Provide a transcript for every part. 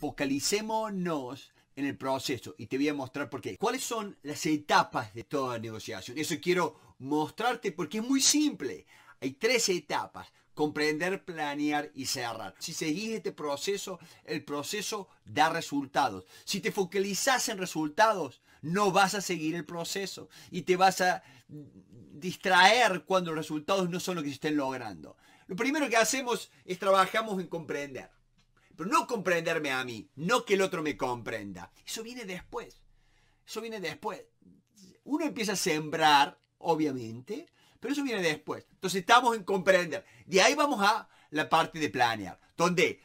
focalicémonos en el proceso y te voy a mostrar por qué. ¿Cuáles son las etapas de toda negociación? Eso quiero mostrarte porque es muy simple. Hay tres etapas. Comprender, planear y cerrar. Si seguís este proceso, el proceso da resultados. Si te focalizas en resultados, no vas a seguir el proceso y te vas a distraer cuando los resultados no son los que se estén logrando. Lo primero que hacemos es trabajamos en comprender. Pero no comprenderme a mí, no que el otro me comprenda. Eso viene después. Eso viene después. Uno empieza a sembrar, obviamente, pero eso viene después. Entonces estamos en comprender. De ahí vamos a la parte de planear, donde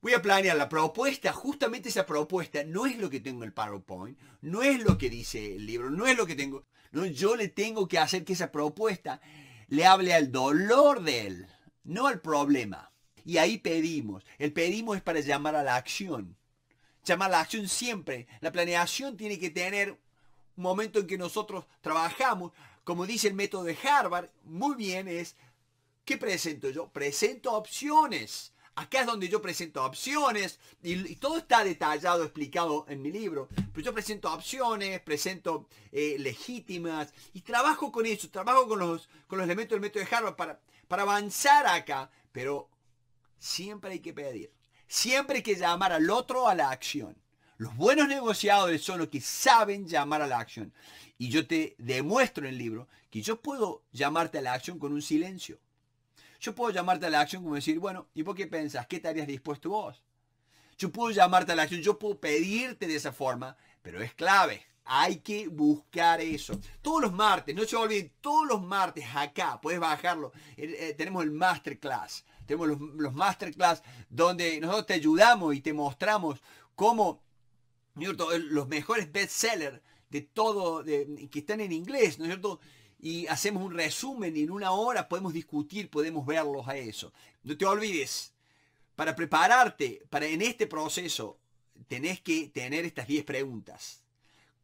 voy a planear la propuesta, justamente esa propuesta no es lo que tengo en el PowerPoint, no es lo que dice el libro, no es lo que tengo. No, yo le tengo que hacer que esa propuesta le hable al dolor de él, no al problema. Y ahí pedimos. El pedimos es para llamar a la acción. Llamar a la acción siempre. La planeación tiene que tener un momento en que nosotros trabajamos. Como dice el método de Harvard, muy bien es, ¿qué presento yo? Presento opciones. Acá es donde yo presento opciones y, todo está detallado, explicado en mi libro. Pero yo presento opciones, presento eh, legítimas y trabajo con eso, trabajo con los, con los elementos del método de Harvard para, para avanzar acá. Pero Siempre hay que pedir. Siempre hay que llamar al otro a la acción. Los buenos negociadores son los que saben llamar a la acción. Y yo te demuestro en el libro que yo puedo llamarte a la acción con un silencio. Yo puedo llamarte a la acción como decir, bueno, ¿y por qué pensás? ¿Qué estarías dispuesto vos? Yo puedo llamarte a la acción, yo puedo pedirte de esa forma, pero es clave. Hay que buscar eso. Todos los martes, no se olviden, todos los martes acá, puedes bajarlo. Eh, tenemos el masterclass tenemos los, masterclass donde nosotros te ayudamos y te mostramos cómo los mejores bestsellers de todo, que están en inglés, ¿no es cierto? Y hacemos un resumen y en una hora podemos discutir, podemos verlos a eso. No te olvides, para prepararte para en este proceso, tenés que tener estas 10 preguntas.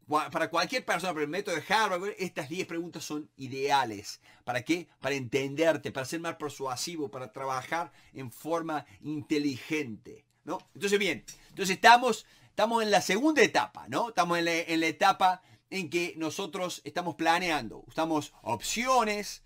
Para cualquier persona, para el método de Harvard, estas 10 preguntas son ideales. ¿Para qué? Para entenderte, para ser más persuasivo, para trabajar en forma inteligente. ¿no? Entonces, bien, entonces estamos, estamos en la segunda etapa, ¿no? Estamos en la, etapa en que nosotros estamos planeando, estamos opciones,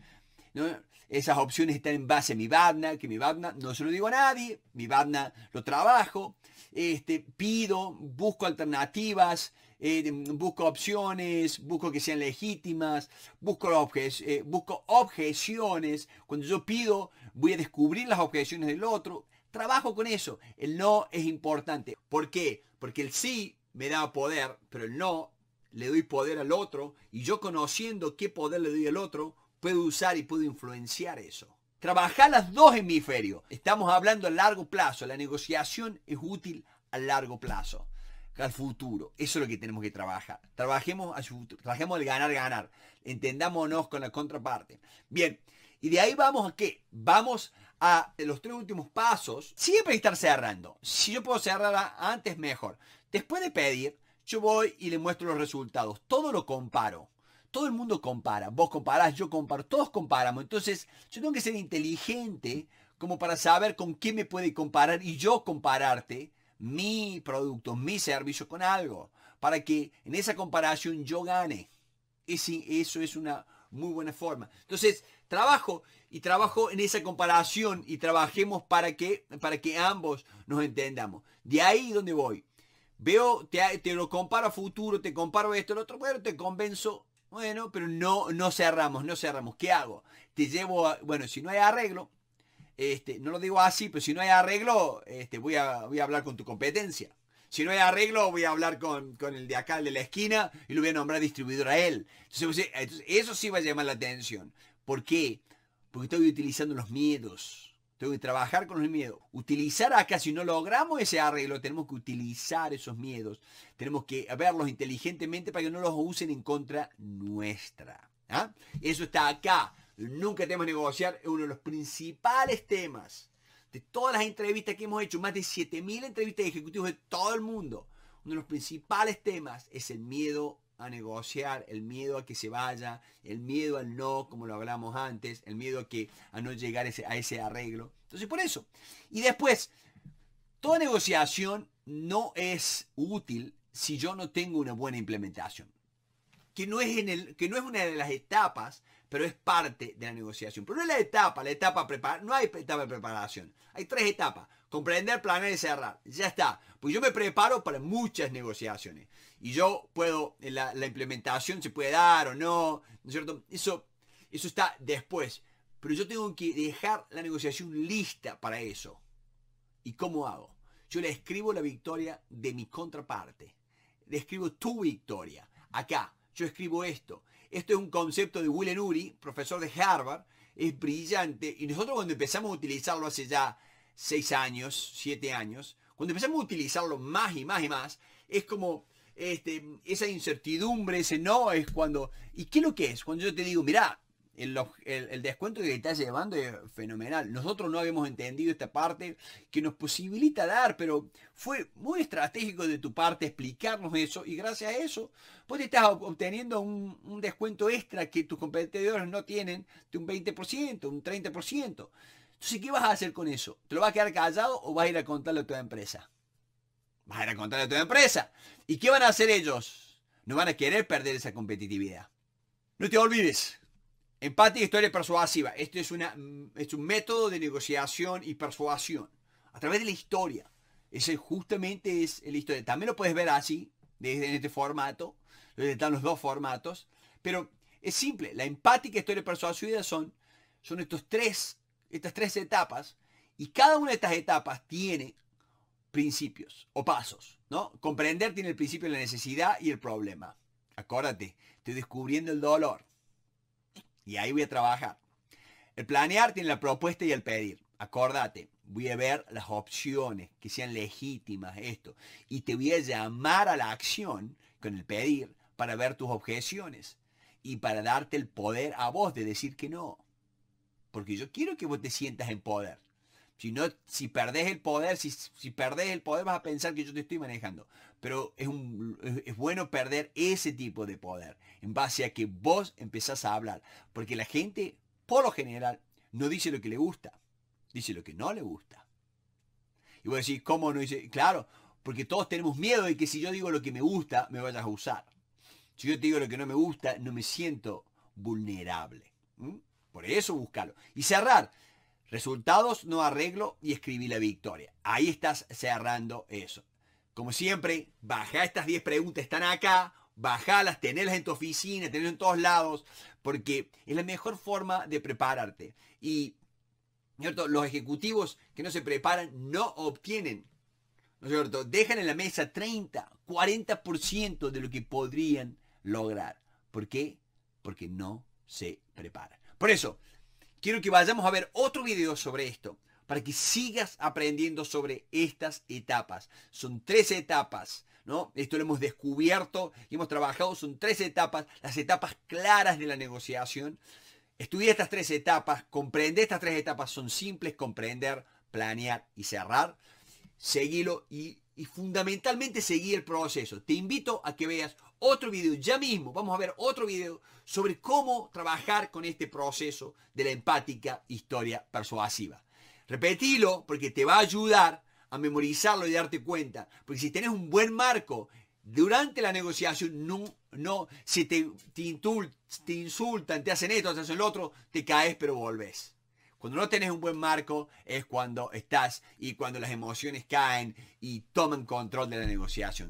¿no? Esas opciones están en base a mi BADNA, que mi BADNA no se lo digo a nadie, mi BADNA lo trabajo, este, pido, busco alternativas, eh, busco opciones, busco que sean legítimas, busco, eh, busco objeciones. Cuando yo pido, voy a descubrir las objeciones del otro. Trabajo con eso. El no es importante. ¿Por qué? Porque el sí me da poder, pero el no le doy poder al otro. Y yo conociendo qué poder le doy al otro, puedo usar y puedo influenciar eso. Trabajar las dos hemisferios. Estamos hablando a largo plazo. La negociación es útil a largo plazo, al futuro. Eso es lo que tenemos que trabajar. Trabajemos, al el ganar, ganar. Entendámonos con la contraparte. Bien, y de ahí vamos a qué? Vamos a los tres últimos pasos. Siempre estar cerrando. Si yo puedo cerrar antes, mejor. Después de pedir, yo voy y le muestro los resultados. Todo lo comparo todo el mundo compara. Vos comparás, yo comparo, todos comparamos. Entonces, yo tengo que ser inteligente como para saber con qué me puede comparar y yo compararte mi producto, mi servicio con algo, para que en esa comparación yo gane. eso es una muy buena forma. Entonces, trabajo y trabajo en esa comparación y trabajemos para que, para que ambos nos entendamos. De ahí donde voy. Veo, te, lo comparo a futuro, te comparo esto, lo otro, bueno, te convenzo bueno, pero no, no cerramos, no cerramos. ¿Qué hago? Te llevo a, bueno, si no hay arreglo, este, no lo digo así, pero si no hay arreglo, este, voy, a, voy a hablar con tu competencia. Si no hay arreglo, voy a hablar con, el de acá, de la esquina, y lo voy a nombrar distribuidor a él. entonces, eso sí va a llamar la atención. ¿Por qué? Porque estoy utilizando los miedos. Tengo que trabajar con los miedos. Utilizar acá, si no logramos ese arreglo, tenemos que utilizar esos miedos. Tenemos que verlos inteligentemente para que no los usen en contra nuestra. ¿ah? Eso está acá. Nunca tenemos que negociar. Es uno de los principales temas de todas las entrevistas que hemos hecho. Más de 7.000 entrevistas de ejecutivos de todo el mundo. Uno de los principales temas es el miedo a negociar, el miedo a que se vaya, el miedo al no, como lo hablamos antes, el miedo a, que, a no llegar a ese arreglo. Entonces, por eso. Y después, toda negociación no es útil si yo no tengo una buena implementación. Que no es, en el, que no es una de las etapas, pero es parte de la negociación. Pero no es la etapa, la etapa preparar no hay etapa de preparación. Hay tres etapas. Comprender, planear y cerrar. Ya está. Pues yo me preparo para muchas negociaciones. Y yo puedo, eh, la, implementación se puede dar o no, ¿no es cierto? Eso, eso está después. Pero yo tengo que dejar la negociación lista para eso. ¿Y cómo hago? Yo le escribo la victoria de mi contraparte. Le escribo tu victoria. Acá, yo escribo esto. Esto es un concepto de William Uri, profesor de Harvard. Es brillante. Y nosotros cuando empezamos a utilizarlo hace ya seis años, siete años, cuando empezamos a utilizarlo más y más y más, es como este, esa incertidumbre, ese no, es cuando... ¿Y qué es lo que es? Cuando yo te digo, mira, el, descuento que estás llevando es fenomenal. Nosotros no habíamos entendido esta parte que nos posibilita dar, pero fue muy estratégico de tu parte explicarnos eso y gracias a eso vos estás obteniendo un, un descuento extra que tus competidores no tienen de un 20%, un 30%. Entonces, ¿qué vas a hacer con eso? ¿Te lo vas a quedar callado o vas a ir a contarle a tu empresa? Vas a ir a contarle a tu empresa. ¿Y qué van a hacer ellos? No van a querer perder esa competitividad. No te olvides. Empatía y historia persuasiva. Esto mm, es, un método de negociación y persuasión. A través de la historia. Ese justamente es la historia. También lo puedes ver así, desde en este formato. Donde están los dos formatos. Pero es simple. La empática, historia persuasiva son, son estos tres estas tres etapas, y cada una de estas etapas tiene principios o pasos, ¿no? Comprender tiene el principio de la necesidad y el problema. Acuérdate, estoy descubriendo el dolor y ahí voy a trabajar. El planear tiene la propuesta y el pedir. Acordate, voy a ver las opciones que sean legítimas, esto. Y te voy a llamar a la acción con el pedir para ver tus objeciones y para darte el poder a vos de decir que no. Porque yo quiero que vos te sientas en poder. Si no, si perdés el poder, si, si perdés el poder vas a pensar que yo te estoy manejando. Pero es, es, bueno perder ese tipo de poder en base a que vos empezás a hablar. Porque la gente, por lo general, no dice lo que le gusta, dice lo que no le gusta. Y vos decís, ¿cómo no dice? Claro, porque todos tenemos miedo de que si yo digo lo que me gusta, me vayas a usar. Si yo te digo lo que no me gusta, no me siento vulnerable. Por eso buscalo. Y cerrar. Resultados, no arreglo y escribí la victoria. Ahí estás cerrando eso. Como siempre, baja estas 10 preguntas, están acá, bajalas, tenelas en tu oficina, tenelas en todos lados, porque es la mejor forma de prepararte. Y ¿cierto? los ejecutivos que no se preparan no obtienen, cierto? Dejan en la mesa 30, 40% de lo que podrían lograr. ¿Por qué? Porque no se preparan. Por eso, quiero que vayamos a ver otro video sobre esto, para que sigas aprendiendo sobre estas etapas. Son tres etapas. ¿No? Esto lo hemos descubierto y hemos trabajado, son tres etapas, las etapas claras de la negociación. Estudia estas tres etapas, comprende estas tres etapas, son simples, comprender, planear y cerrar. Seguilo y, y fundamentalmente seguí el proceso. Te invito a que veas otro video ya mismo, vamos a ver otro video sobre cómo trabajar con este proceso de la empática historia persuasiva. Repetilo porque te va a ayudar a memorizarlo y darte cuenta, porque si tenés un buen marco durante la negociación, no, no, si te, te, insultan, te insultan, te hacen esto, te hacen lo otro, te caes pero volvés. Cuando no tenés un buen marco es cuando estás y cuando las emociones caen y toman control de la negociación.